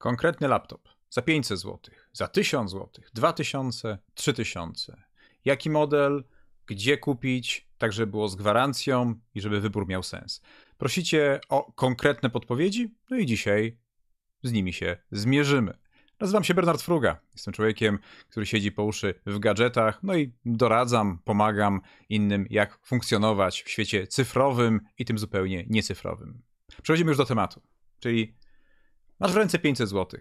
Konkretny laptop za 500 zł, za 1000 zł, 2000, 3000. Jaki model, gdzie kupić, tak żeby było z gwarancją i żeby wybór miał sens. Prosicie o konkretne podpowiedzi, no i dzisiaj z nimi się zmierzymy. Nazywam się Bernard Fruga. Jestem człowiekiem, który siedzi po uszy w gadżetach, no i doradzam, pomagam innym, jak funkcjonować w świecie cyfrowym i tym zupełnie niecyfrowym. Przechodzimy już do tematu, czyli Masz w ręce 500 zł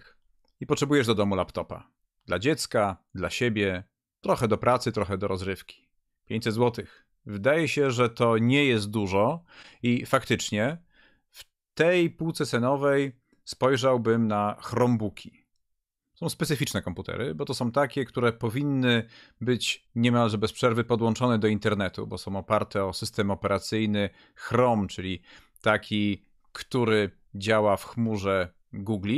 i potrzebujesz do domu laptopa. Dla dziecka, dla siebie, trochę do pracy, trochę do rozrywki. 500 zł. Wydaje się, że to nie jest dużo i faktycznie w tej półce cenowej spojrzałbym na Chromebooki. Są specyficzne komputery, bo to są takie, które powinny być niemalże bez przerwy podłączone do internetu, bo są oparte o system operacyjny Chrome, czyli taki, który działa w chmurze Google.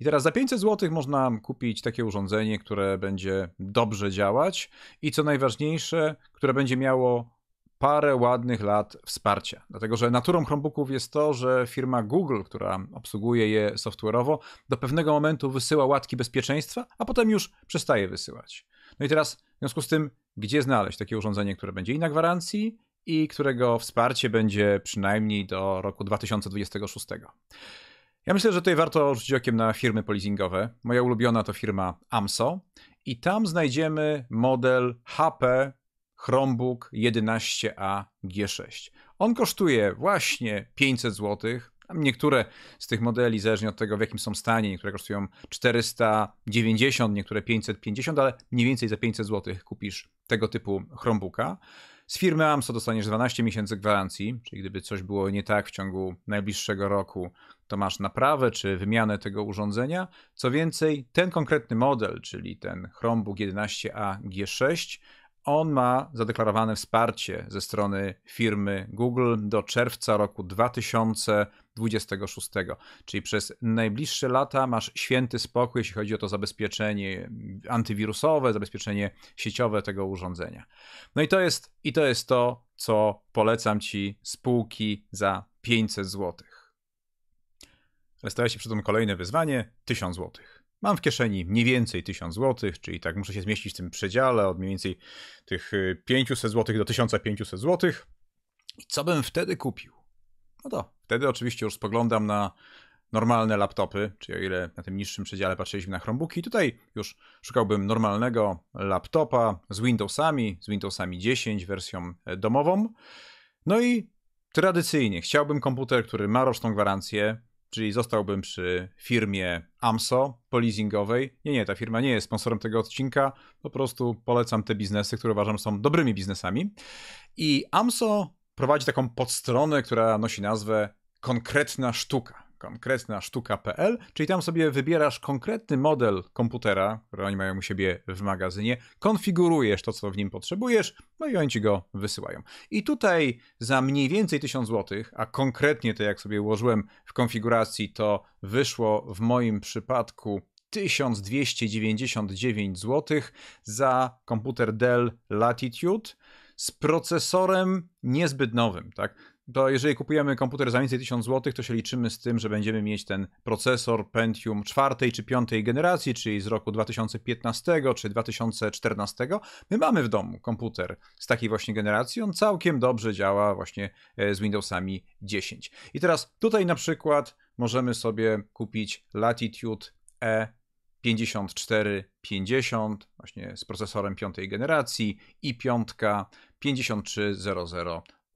I teraz za 500 zł można kupić takie urządzenie, które będzie dobrze działać i co najważniejsze, które będzie miało parę ładnych lat wsparcia. Dlatego, że naturą Chromebooków jest to, że firma Google, która obsługuje je software'owo, do pewnego momentu wysyła łatki bezpieczeństwa, a potem już przestaje wysyłać. No i teraz, w związku z tym, gdzie znaleźć takie urządzenie, które będzie i na gwarancji, i którego wsparcie będzie przynajmniej do roku 2026. Ja myślę, że tutaj warto rzucić okiem na firmy polizingowe. Moja ulubiona to firma AMSO i tam znajdziemy model HP Chromebook 11A G6. On kosztuje właśnie 500 zł. Niektóre z tych modeli, zależnie od tego w jakim są stanie, niektóre kosztują 490, niektóre 550, ale mniej więcej za 500 zł kupisz tego typu Chromebooka. Z firmy AMSO dostaniesz 12 miesięcy gwarancji, czyli gdyby coś było nie tak w ciągu najbliższego roku, to masz naprawę czy wymianę tego urządzenia. Co więcej, ten konkretny model, czyli ten Chromebook 11A G6, on ma zadeklarowane wsparcie ze strony firmy Google do czerwca roku 2020 26. Czyli przez najbliższe lata masz święty spokój, jeśli chodzi o to zabezpieczenie antywirusowe, zabezpieczenie sieciowe tego urządzenia. No i to jest, i to, jest to, co polecam ci spółki za 500 zł. Ale stawia się przy tym kolejne wyzwanie 1000 zł. Mam w kieszeni mniej więcej 1000 zł, czyli tak muszę się zmieścić w tym przedziale od mniej więcej tych 500 y, zł do 1500 zł. I co bym wtedy kupił? No to Wtedy oczywiście już spoglądam na normalne laptopy, czyli o ile na tym niższym przedziale patrzyliśmy na Chromebooki, tutaj już szukałbym normalnego laptopa z Windowsami, z Windowsami 10 wersją e, domową. No i tradycyjnie chciałbym komputer, który ma roczną gwarancję, czyli zostałbym przy firmie AMSO polizingowej. Nie, nie, ta firma nie jest sponsorem tego odcinka, po prostu polecam te biznesy, które uważam są dobrymi biznesami. I AMSO prowadzi taką podstronę, która nosi nazwę konkretna sztuka. Konkretna sztuka.pl, czyli tam sobie wybierasz konkretny model komputera, który oni mają u siebie w magazynie, konfigurujesz to, co w nim potrzebujesz, no i oni ci go wysyłają. I tutaj za mniej więcej 1000 zł, a konkretnie to jak sobie ułożyłem w konfiguracji, to wyszło w moim przypadku 1299 zł za komputer Dell Latitude z procesorem niezbyt nowym, tak? to jeżeli kupujemy komputer za więcej 1000 zł, to się liczymy z tym, że będziemy mieć ten procesor Pentium czwartej czy piątej generacji, czyli z roku 2015 czy 2014. My mamy w domu komputer z takiej właśnie generacji, on całkiem dobrze działa właśnie e, z Windowsami 10. I teraz tutaj na przykład możemy sobie kupić Latitude E 5450 właśnie z procesorem piątej generacji i piątka 5300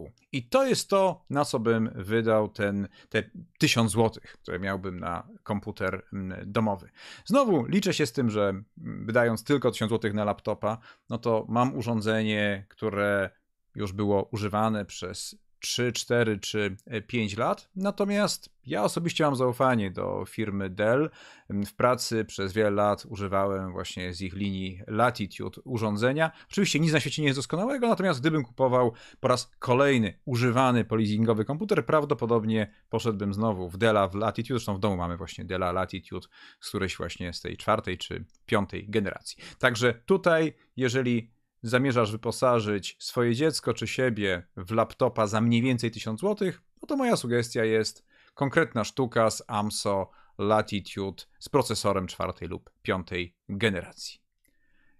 roku. I to jest to, na co bym wydał ten, te 1000 zł, które miałbym na komputer mm, domowy. Znowu liczę się z tym, że mm, wydając tylko 1000 zł na laptopa, no to mam urządzenie, które już było używane przez 3, 4 czy 5 e, lat. Natomiast ja osobiście mam zaufanie do firmy Dell. W pracy przez wiele lat używałem właśnie z ich linii Latitude urządzenia. Oczywiście nic na świecie nie jest doskonałego, natomiast gdybym kupował po raz kolejny używany polizingowy komputer, prawdopodobnie poszedłbym znowu w Della w Latitude. Zresztą w domu mamy właśnie Della Latitude, z którejś właśnie z tej czwartej czy piątej generacji. Także tutaj, jeżeli zamierzasz wyposażyć swoje dziecko czy siebie w laptopa za mniej więcej 1000 zł, no to moja sugestia jest konkretna sztuka z AMSO Latitude z procesorem czwartej lub piątej generacji.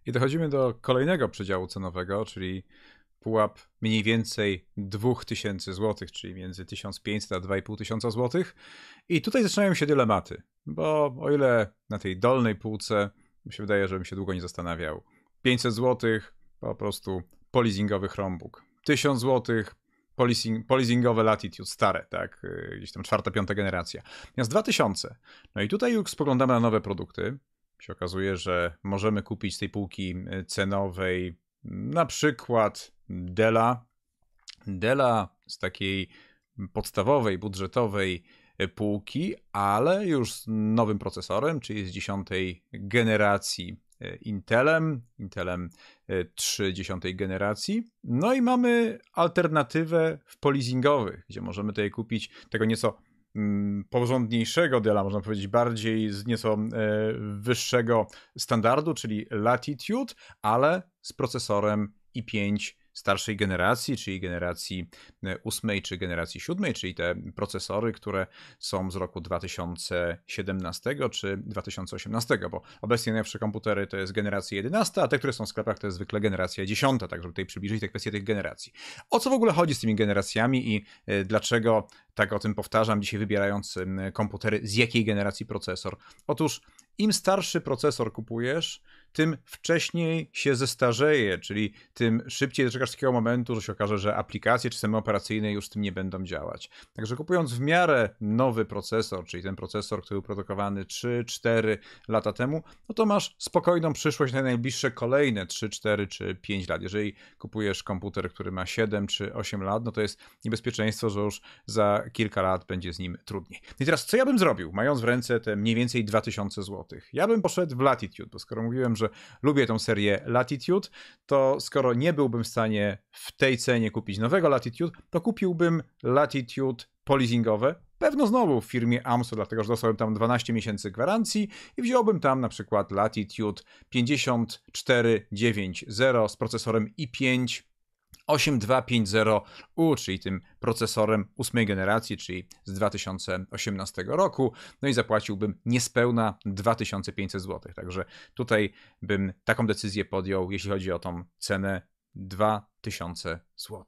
I dochodzimy do kolejnego przedziału cenowego, czyli pułap mniej więcej 2000 zł, czyli między 1500 a 2500 zł. I tutaj zaczynają się dylematy, bo o ile na tej dolnej półce mi się wydaje, żebym się długo nie zastanawiał. 500 zł po prostu polizingowy Chromebook. 1000 zł, polising, polizingowe Latitude, stare, tak, y, gdzieś tam czwarta, piąta generacja. Natomiast 2000. No i tutaj już spoglądamy na nowe produkty. Się okazuje, że możemy kupić z tej półki y, cenowej mm, na przykład Dela. Dela z takiej podstawowej, budżetowej y, półki, ale już z nowym procesorem, czyli z dziesiątej generacji Intelem, Intelem 30 e, generacji. No i mamy alternatywę w polizingowych, gdzie możemy tutaj kupić tego nieco mm, porządniejszego dela, można powiedzieć bardziej z nieco e, wyższego standardu, czyli Latitude, ale z procesorem i5 starszej generacji, czyli generacji e, ósmej, czy generacji siódmej, czyli te procesory, które są z roku 2017 czy 2018, bo obecnie najnowsze komputery to jest generacja 11, a te, które są w sklepach to jest zwykle generacja 10, także tutaj przybliżyć te kwestie tych generacji. O co w ogóle chodzi z tymi generacjami i e, dlaczego tak o tym powtarzam dzisiaj wybierając e, komputery, z jakiej generacji procesor? Otóż im starszy procesor kupujesz, tym wcześniej się zestarzeje, czyli tym szybciej doczekasz takiego momentu, że się okaże, że aplikacje czy systemy operacyjne już z tym nie będą działać. Także kupując w miarę nowy procesor, czyli ten procesor, który był produkowany 3-4 lata temu, no to masz spokojną przyszłość na najbliższe kolejne 3, 4 czy 5 lat. Jeżeli kupujesz komputer, który ma 7 czy 8 lat, no to jest niebezpieczeństwo, że już za kilka lat będzie z nim trudniej. No i teraz, co ja bym zrobił, mając w ręce te mniej więcej 2000 zł? Ja bym poszedł w Latitude, bo skoro mówiłem, że że lubię tą serię Latitude, to skoro nie byłbym w stanie w tej cenie kupić nowego Latitude, to kupiłbym Latitude polizingowe, pewno znowu w firmie AMSO, dlatego że dostałem tam 12 miesięcy gwarancji i wziąłbym tam na przykład Latitude 5490 z procesorem i5 8250U, czyli tym procesorem ósmej generacji, czyli z 2018 roku. No i zapłaciłbym niespełna 2500 zł. Także tutaj bym taką decyzję podjął, jeśli chodzi o tą cenę 2000 zł.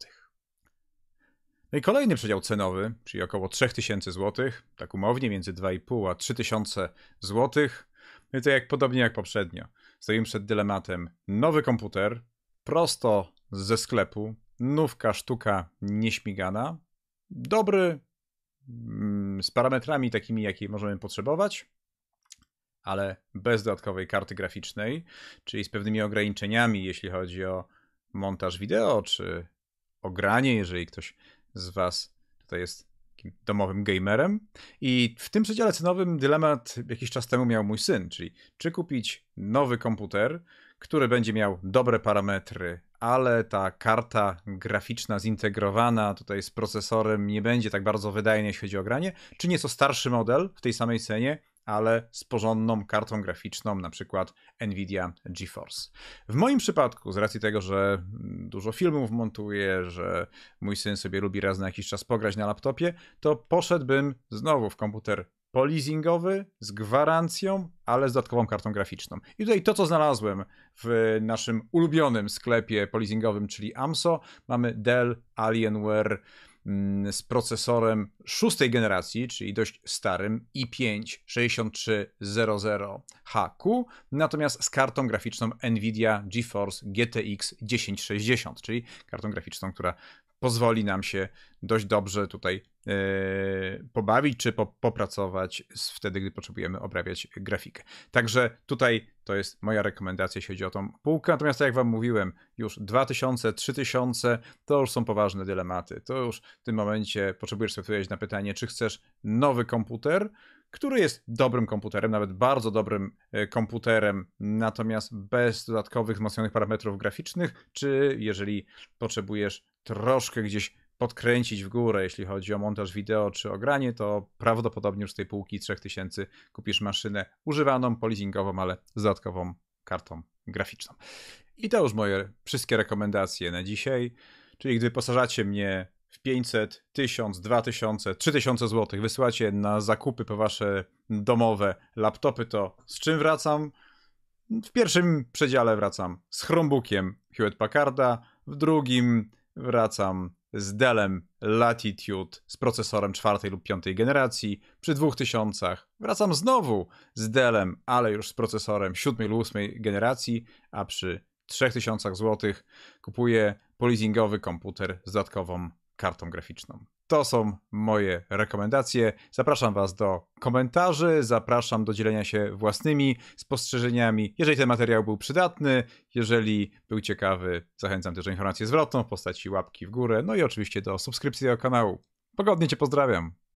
No i kolejny przedział cenowy, czyli około 3000 zł, tak umownie między 2,5 a 3000 zł. No i to jak podobnie jak poprzednio. Stoimy przed dylematem nowy komputer, prosto ze sklepu. Nówka sztuka nieśmigana. Dobry, mm, z parametrami takimi, jakie możemy potrzebować, ale bez dodatkowej karty graficznej, czyli z pewnymi ograniczeniami, jeśli chodzi o montaż wideo, czy ogranie, jeżeli ktoś z Was tutaj jest domowym gamerem. I w tym przedziale cenowym dylemat jakiś czas temu miał mój syn, czyli czy kupić nowy komputer, który będzie miał dobre parametry, ale ta karta graficzna zintegrowana tutaj z procesorem nie będzie tak bardzo wydajna, jeśli chodzi o granie, czy nieco starszy model w tej samej cenie, ale z porządną kartą graficzną, na przykład Nvidia GeForce. W moim przypadku, z racji tego, że dużo filmów montuję, że mój syn sobie lubi raz na jakiś czas pograć na laptopie, to poszedłbym znowu w komputer polizingowy z gwarancją, ale z dodatkową kartą graficzną. I tutaj to, co znalazłem w naszym ulubionym sklepie polizingowym, czyli AMSO, mamy Dell Alienware mm, z procesorem szóstej generacji, czyli dość starym i5-6300HQ, natomiast z kartą graficzną NVIDIA GeForce GTX 1060, czyli kartą graficzną, która pozwoli nam się dość dobrze tutaj E, pobawić czy popracować wtedy, gdy potrzebujemy obrabiać grafikę. Także tutaj to jest moja rekomendacja, jeśli chodzi o tą półkę. Natomiast tak jak wam mówiłem, już 2000, 3000 to już są poważne dylematy. To już w tym momencie potrzebujesz sobie odpowiedzieć na pytanie, czy chcesz nowy komputer, który jest dobrym komputerem, nawet bardzo dobrym e, komputerem, natomiast bez dodatkowych wzmocnionych parametrów graficznych, czy jeżeli potrzebujesz troszkę gdzieś podkręcić w górę, jeśli chodzi o montaż wideo czy o granie, to prawdopodobnie już z tej półki 3000 kupisz maszynę używaną, polizingową, ale z dodatkową kartą graficzną. I to już moje wszystkie rekomendacje na dzisiaj. Czyli gdy wyposażacie mnie w 500, 1000, 2000, 3000 zł, wysyłacie na zakupy po wasze domowe laptopy, to z czym wracam? W pierwszym przedziale wracam z Chromebookiem Hewlett Packarda, w drugim wracam z Dellem Latitude z procesorem czwartej lub piątej generacji przy 2000. Wracam znowu z Dellem, ale już z procesorem siódmej lub ósmej generacji, a przy 3000 zł kupuję polizingowy komputer z dodatkową kartą graficzną. To są moje rekomendacje. Zapraszam Was do komentarzy, zapraszam do dzielenia się własnymi spostrzeżeniami. Jeżeli ten materiał był przydatny, jeżeli był ciekawy, zachęcam też do informacji zwrotną w postaci łapki w górę, no i oczywiście do subskrypcji do kanału. Pogodnie Cię pozdrawiam.